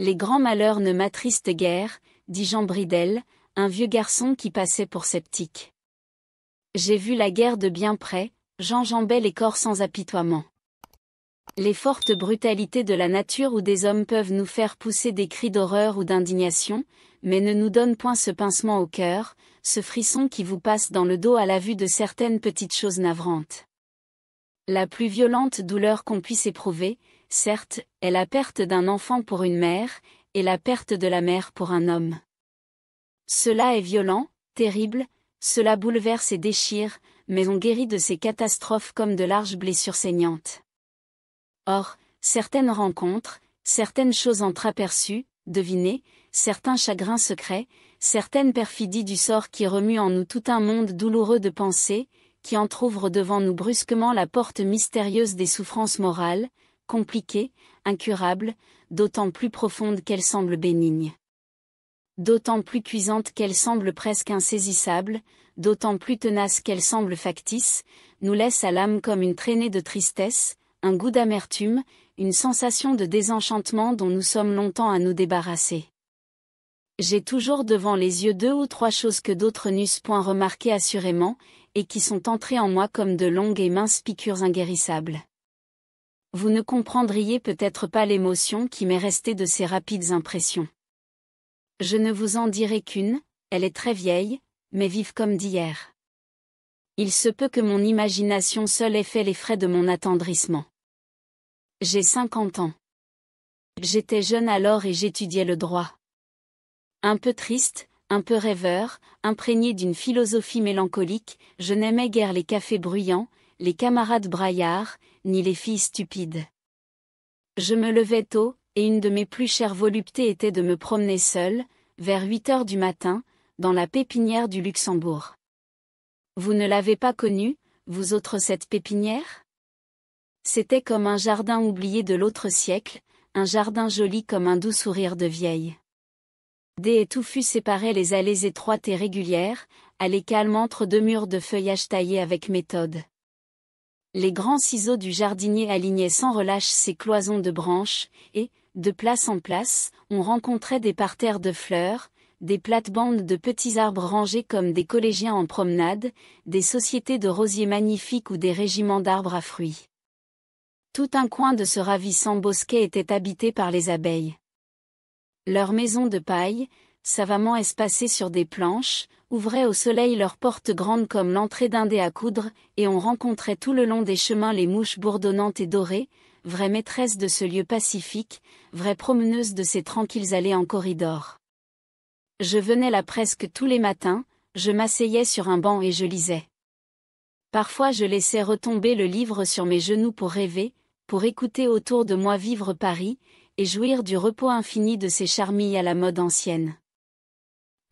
Les grands malheurs ne m'attristent guère, dit Jean Bridel, un vieux garçon qui passait pour sceptique. J'ai vu la guerre de bien près, j'enjambais les corps sans apitoiement. Les fortes brutalités de la nature ou des hommes peuvent nous faire pousser des cris d'horreur ou d'indignation, mais ne nous donnent point ce pincement au cœur, ce frisson qui vous passe dans le dos à la vue de certaines petites choses navrantes. La plus violente douleur qu'on puisse éprouver, certes, est la perte d'un enfant pour une mère, et la perte de la mère pour un homme. Cela est violent, terrible, cela bouleverse et déchire, mais on guérit de ces catastrophes comme de larges blessures saignantes. Or, certaines rencontres, certaines choses entreaperçues, devinées, certains chagrins secrets, certaines perfidies du sort qui remuent en nous tout un monde douloureux de pensées, qui entr'ouvrent devant nous brusquement la porte mystérieuse des souffrances morales, compliquée, incurable, d'autant plus profonde qu'elle semble bénigne. D'autant plus cuisante qu'elle semble presque insaisissable, d'autant plus tenace qu'elle semble factice, nous laisse à l'âme comme une traînée de tristesse, un goût d'amertume, une sensation de désenchantement dont nous sommes longtemps à nous débarrasser. J'ai toujours devant les yeux deux ou trois choses que d'autres n'eussent point remarquées assurément, et qui sont entrées en moi comme de longues et minces piqûres inguérissables vous ne comprendriez peut-être pas l'émotion qui m'est restée de ces rapides impressions. Je ne vous en dirai qu'une, elle est très vieille, mais vive comme d'hier. Il se peut que mon imagination seule ait fait les frais de mon attendrissement. J'ai cinquante ans. J'étais jeune alors et j'étudiais le droit. Un peu triste, un peu rêveur, imprégné d'une philosophie mélancolique, je n'aimais guère les cafés bruyants, les camarades braillards, ni les filles stupides. Je me levais tôt, et une de mes plus chères voluptés était de me promener seule, vers 8 heures du matin, dans la pépinière du Luxembourg. Vous ne l'avez pas connue, vous autres cette pépinière C'était comme un jardin oublié de l'autre siècle, un jardin joli comme un doux sourire de vieille. Des étouffus séparaient les allées étroites et régulières, allées calmes entre deux murs de feuillage taillés avec méthode. Les grands ciseaux du jardinier alignaient sans relâche ces cloisons de branches, et, de place en place, on rencontrait des parterres de fleurs, des plates-bandes de petits arbres rangés comme des collégiens en promenade, des sociétés de rosiers magnifiques ou des régiments d'arbres à fruits. Tout un coin de ce ravissant bosquet était habité par les abeilles. Leurs maisons de paille, savamment espacées sur des planches, ouvraient au soleil leurs portes grandes comme l'entrée d'un dé à coudre, et on rencontrait tout le long des chemins les mouches bourdonnantes et dorées, vraies maîtresses de ce lieu pacifique, vraies promeneuses de ces tranquilles allées en corridor. Je venais là presque tous les matins, je m'asseyais sur un banc et je lisais. Parfois je laissais retomber le livre sur mes genoux pour rêver, pour écouter autour de moi vivre Paris, et jouir du repos infini de ces charmilles à la mode ancienne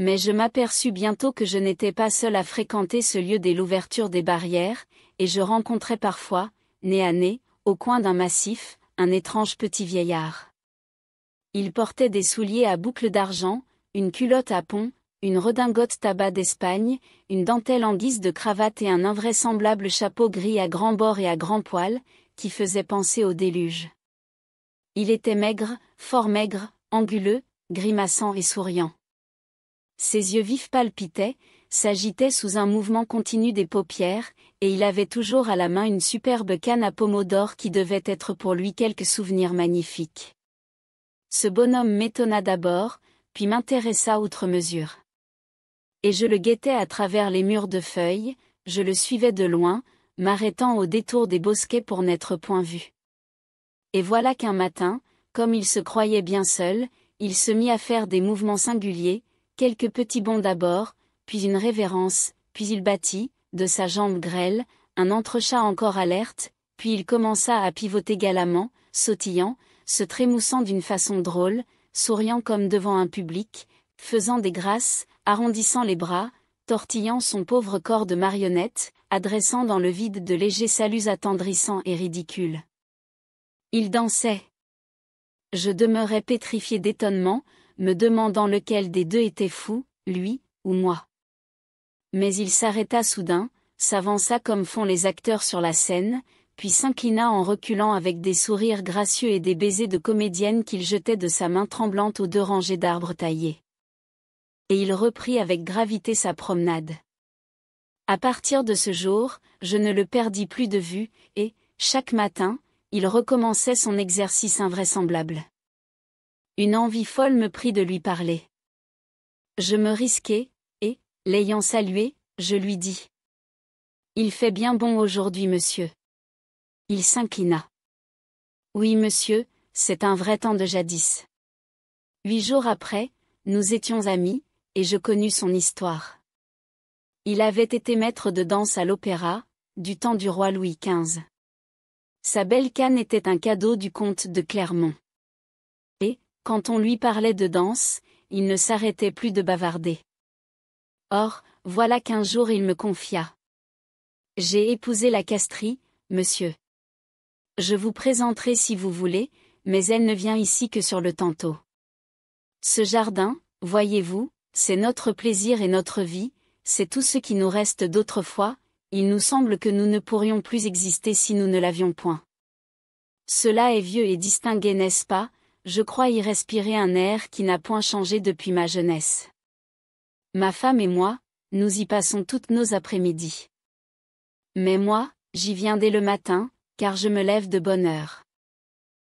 mais je m'aperçus bientôt que je n'étais pas seul à fréquenter ce lieu dès l'ouverture des barrières, et je rencontrais parfois, nez à nez, au coin d'un massif, un étrange petit vieillard. Il portait des souliers à boucles d'argent, une culotte à pont, une redingote tabac d'Espagne, une dentelle en guise de cravate et un invraisemblable chapeau gris à grands bords et à grands poils, qui faisait penser au déluge. Il était maigre, fort maigre, anguleux, grimaçant et souriant. Ses yeux vifs palpitaient, s'agitaient sous un mouvement continu des paupières, et il avait toujours à la main une superbe canne à pommeau d'or qui devait être pour lui quelque souvenir magnifique. Ce bonhomme m'étonna d'abord, puis m'intéressa outre mesure. Et je le guettais à travers les murs de feuilles, je le suivais de loin, m'arrêtant au détour des bosquets pour n'être point vu. Et voilà qu'un matin, comme il se croyait bien seul, il se mit à faire des mouvements singuliers, quelques petits bonds d'abord, puis une révérence, puis il battit, de sa jambe grêle, un entrechat encore alerte, puis il commença à pivoter galamment, sautillant, se trémoussant d'une façon drôle, souriant comme devant un public, faisant des grâces, arrondissant les bras, tortillant son pauvre corps de marionnette, adressant dans le vide de légers saluts attendrissants et ridicules. Il dansait. Je demeurais pétrifié d'étonnement, me demandant lequel des deux était fou, lui ou moi. Mais il s'arrêta soudain, s'avança comme font les acteurs sur la scène, puis s'inclina en reculant avec des sourires gracieux et des baisers de comédienne qu'il jetait de sa main tremblante aux deux rangées d'arbres taillés. Et il reprit avec gravité sa promenade. À partir de ce jour, je ne le perdis plus de vue, et, chaque matin, il recommençait son exercice invraisemblable. Une envie folle me prit de lui parler. Je me risquai, et, l'ayant salué, je lui dis. Il fait bien bon aujourd'hui, monsieur. Il s'inclina. Oui, monsieur, c'est un vrai temps de jadis. Huit jours après, nous étions amis, et je connus son histoire. Il avait été maître de danse à l'opéra, du temps du roi Louis XV. Sa belle canne était un cadeau du comte de Clermont. Quand on lui parlait de danse, il ne s'arrêtait plus de bavarder. Or, voilà qu'un jour il me confia. J'ai épousé la Castrie, monsieur. Je vous présenterai si vous voulez, mais elle ne vient ici que sur le tantôt. Ce jardin, voyez-vous, c'est notre plaisir et notre vie, c'est tout ce qui nous reste d'autrefois, il nous semble que nous ne pourrions plus exister si nous ne l'avions point. Cela est vieux et distingué n'est-ce pas, je crois y respirer un air qui n'a point changé depuis ma jeunesse. Ma femme et moi, nous y passons toutes nos après-midi. Mais moi, j'y viens dès le matin, car je me lève de bonne heure.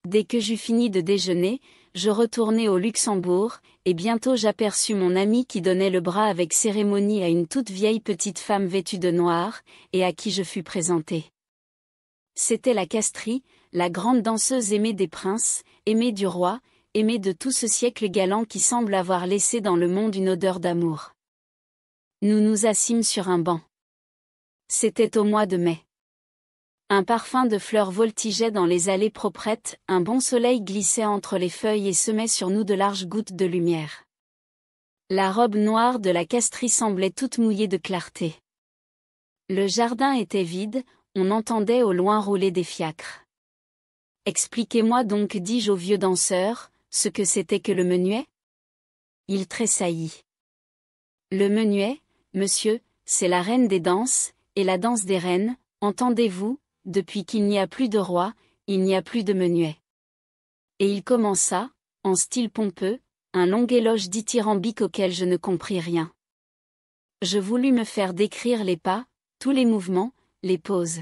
Dès que j'eus fini de déjeuner, je retournai au Luxembourg, et bientôt j'aperçus mon ami qui donnait le bras avec cérémonie à une toute vieille petite femme vêtue de noir, et à qui je fus présenté. C'était la Castrie, la grande danseuse aimée des princes, aimée du roi, aimée de tout ce siècle galant qui semble avoir laissé dans le monde une odeur d'amour. Nous nous assîmes sur un banc. C'était au mois de mai. Un parfum de fleurs voltigeait dans les allées proprettes, un bon soleil glissait entre les feuilles et semait sur nous de larges gouttes de lumière. La robe noire de la castrie semblait toute mouillée de clarté. Le jardin était vide, on entendait au loin rouler des fiacres. Expliquez-moi donc, dis-je au vieux danseur, ce que c'était que le menuet Il tressaillit. Le menuet, monsieur, c'est la reine des danses, et la danse des reines, entendez-vous, depuis qu'il n'y a plus de roi, il n'y a plus de menuet. Et il commença, en style pompeux, un long éloge dithyrambique auquel je ne compris rien. Je voulus me faire décrire les pas, tous les mouvements, les poses.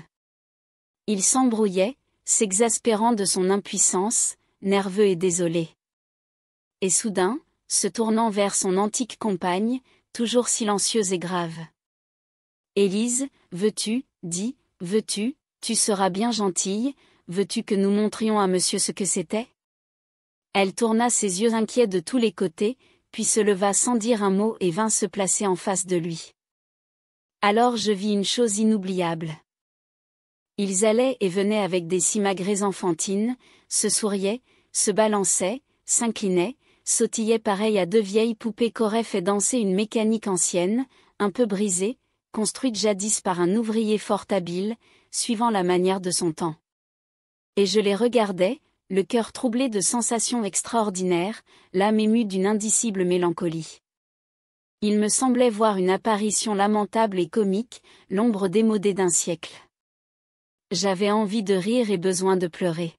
Il s'embrouillait, s'exaspérant de son impuissance, nerveux et désolé. Et soudain, se tournant vers son antique compagne, toujours silencieuse et grave. Élise, veux-tu, dis, veux-tu, tu seras bien gentille, veux-tu que nous montrions à monsieur ce que c'était Elle tourna ses yeux inquiets de tous les côtés, puis se leva sans dire un mot et vint se placer en face de lui. Alors je vis une chose inoubliable. Ils allaient et venaient avec des simagrées enfantines, se souriaient, se balançaient, s'inclinaient, sautillaient pareil à deux vieilles poupées qu'aurait fait danser une mécanique ancienne, un peu brisée, construite jadis par un ouvrier fort habile, suivant la manière de son temps. Et je les regardais, le cœur troublé de sensations extraordinaires, l'âme émue d'une indicible mélancolie. Il me semblait voir une apparition lamentable et comique, l'ombre démodée d'un siècle. J'avais envie de rire et besoin de pleurer.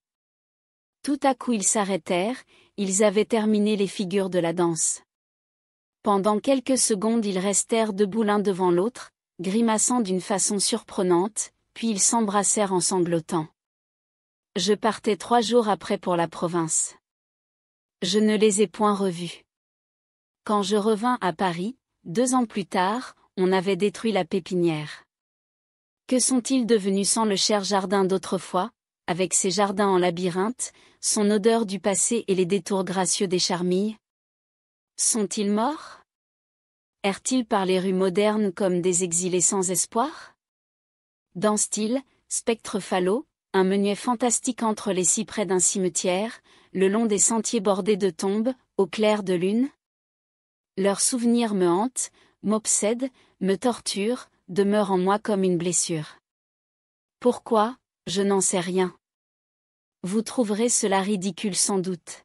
Tout à coup ils s'arrêtèrent, ils avaient terminé les figures de la danse. Pendant quelques secondes ils restèrent debout l'un devant l'autre, grimaçant d'une façon surprenante, puis ils s'embrassèrent en sanglotant. Je partais trois jours après pour la province. Je ne les ai point revus. Quand je revins à Paris, deux ans plus tard, on avait détruit la pépinière. Que sont-ils devenus sans le cher jardin d'autrefois, avec ses jardins en labyrinthe, son odeur du passé et les détours gracieux des charmilles Sont-ils morts Errent-ils par les rues modernes comme des exilés sans espoir Dansent-ils, spectre fallot, un menuet fantastique entre les cyprès d'un cimetière, le long des sentiers bordés de tombes, au clair de lune Leurs souvenirs me hantent, m'obsèdent, me torturent, demeure en moi comme une blessure. Pourquoi, je n'en sais rien. Vous trouverez cela ridicule sans doute.